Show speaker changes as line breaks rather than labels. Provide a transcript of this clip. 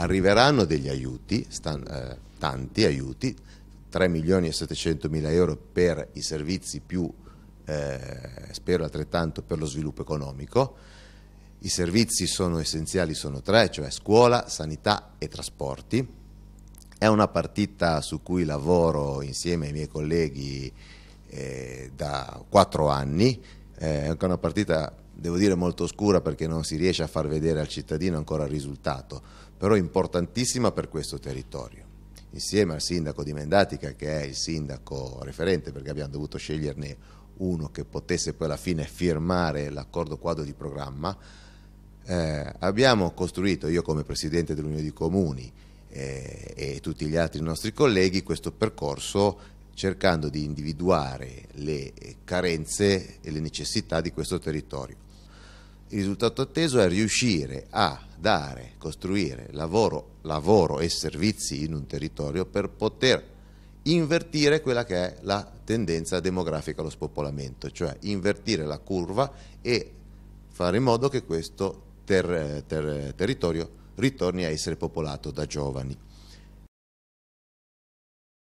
arriveranno degli aiuti, stan, eh, tanti aiuti, 3 milioni e 700 mila euro per i servizi più, eh, spero altrettanto, per lo sviluppo economico. I servizi sono essenziali, sono tre, cioè scuola, sanità e trasporti. È una partita su cui lavoro insieme ai miei colleghi eh, da quattro anni, eh, è anche una partita, devo dire, molto oscura perché non si riesce a far vedere al cittadino ancora il risultato, però importantissima per questo territorio. Insieme al sindaco di Mendatica, che è il sindaco referente, perché abbiamo dovuto sceglierne uno che potesse poi alla fine firmare l'accordo quadro di programma, eh, abbiamo costruito, io come Presidente dell'Unione di Comuni eh, e tutti gli altri nostri colleghi, questo percorso cercando di individuare le carenze e le necessità di questo territorio. Il risultato atteso è riuscire a dare, costruire lavoro, lavoro e servizi in un territorio per poter invertire quella che è la tendenza demografica allo spopolamento, cioè invertire la curva e fare in modo che questo ter, ter, territorio ritorni a essere popolato da giovani.